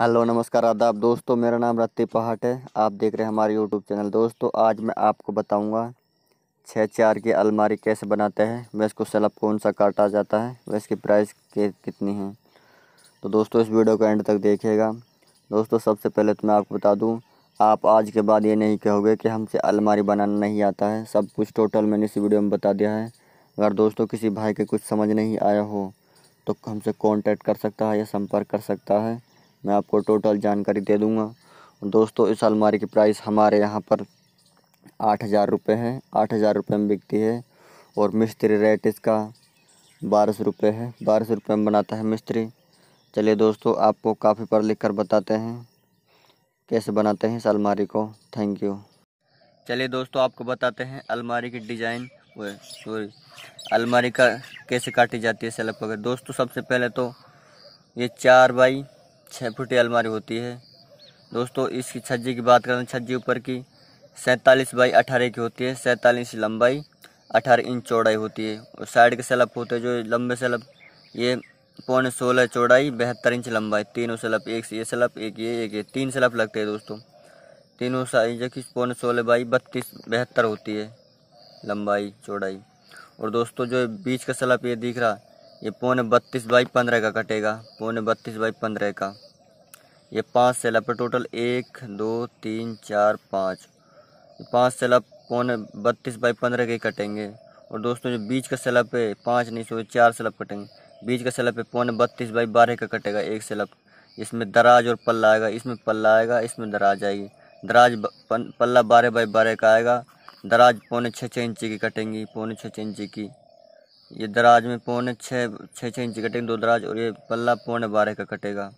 hello नमस्कार आदाब दोस्तों मेरा नाम रत्ती पहाट है आप देख रहे हैं हमारे यूट्यूब चैनल दोस्तों आज मैं आपको बताऊंगा छः चार की अलमारी कैसे बनाते हैं वह इसको सेलब कौन सा काटा जाता है वह इसकी प्राइस कितनी है तो दोस्तों इस वीडियो को एंड तक देखिएगा दोस्तों सबसे पहले तो मैं आपको बता दूँ आप आज के बाद ये नहीं कहोगे कि हमसे अलमारी बनाना नहीं आता है सब कुछ टोटल मैंने इस वीडियो में बता दिया है अगर दोस्तों किसी भाई के कुछ समझ नहीं आया हो तो हमसे कॉन्टैक्ट कर सकता है या संपर्क कर सकता है मैं आपको टोटल जानकारी दे दूँगा दोस्तों इस अलमारी की प्राइस हमारे यहाँ पर आठ हज़ार रुपये है आठ हज़ार रुपये में बिकती है और मिस्त्री रेट इसका बारह सौ रुपये है बारह सौ रुपये में बनाता है मिस्त्री चलिए दोस्तों आपको काफ़ी पर लिख कर बताते हैं कैसे बनाते हैं इस अलमारी को थैंक यू चलिए दोस्तों आपको बताते हैं अलमारी की डिज़ाइन सॉरी अलमारी का कैसे काटी जाती है सेलप वगैरह दोस्तों सबसे पहले तो ये चार बाई छः फुटी अलमारी होती है दोस्तों इसकी छज्जी की बात करें तो छज्जी ऊपर की सैंतालीस बाई अठारह की होती है सैंतालीस लंबाई अठारह इंच चौड़ाई होती है और साइड के सेलप होते हैं जो लंबे सेलप ये पौने सोलह चौड़ाई बहत्तर इंच लंबाई तीनों सेलब एक ये सेलप एक ये एक ये तीन सेलप लगते हैं दोस्तों तीनों साइज की पौने सोलह बाई बत्तीस बहत्तर होती है लंबाई चौड़ाई और दोस्तों जो बीच का सेलप ये दिख रहा ये पौने बत्तीस बाई पंद्रह का कटेगा पौने बत्तीस बाई पंद्रह का ये पाँच सेल पर टोटल एक दो तीन चार पाँच पाँच सेल पौने बत्तीस बाई पंद्रह के कटेंगे और दोस्तों जो बीच का सेलप है पाँच नहीं सौ चार सेलप कटेंगे बीच का सेलप है पौने बत्तीस बाई बारह का कटेगा एक सेलप इसमें दराज और पल्ला आएगा इसमें पल्ला आएगा इसमें दराज आएगी दराज पल्ला बारह बाई बारह का आएगा दराज पौने छः छः इंची की कटेंगी पौने छः छः इंची की ये दराज में पौने छः छः छः इंची कटेंगे दो दराज और ये पल्ला पौने बारह का कटेगा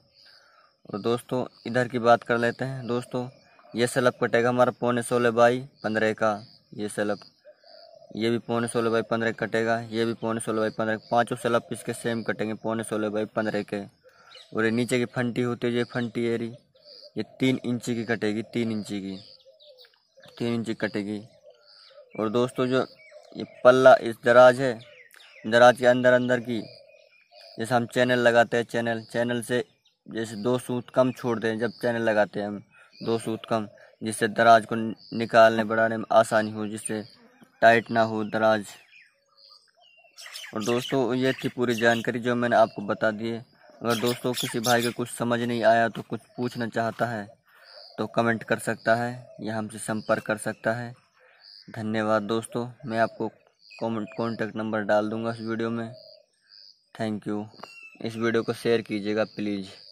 और दोस्तों इधर की बात कर लेते हैं दोस्तों ये सेलब कटेगा हमारा पौने सोलह बाई पंद्रह का ये सेलब ये भी पौने सोलह बाई पंद्रह कटेगा ये भी पौने सोलह बाई पंद्रह पाँचों सेलब इसके सेम कटेंगे पौने सोलह बाई पंद्रह के और ये नीचे की फंटी होती है ये फंटी एरी ये तीन इंची की कटेगी तीन इंची की तीन इंची कटेगी और दोस्तों जो ये पल्ला इस दराज है दराज के अंदर अंदर की जैसे हम चैनल लगाते हैं चैनल चैनल से जैसे दो सूत कम छोड़ दें जब चैनल लगाते हैं हम दो सूत कम जिससे दराज को निकालने बढ़ाने में आसानी हो जिससे टाइट ना हो दराज और दोस्तों ये थी पूरी जानकारी जो मैंने आपको बता दी है अगर दोस्तों किसी भाई को कुछ समझ नहीं आया तो कुछ पूछना चाहता है तो कमेंट कर सकता है या हमसे संपर्क कर सकता है धन्यवाद दोस्तों मैं आपको कमेंट कॉन्टैक्ट नंबर डाल दूंगा इस वीडियो में थैंक यू इस वीडियो को शेयर कीजिएगा प्लीज़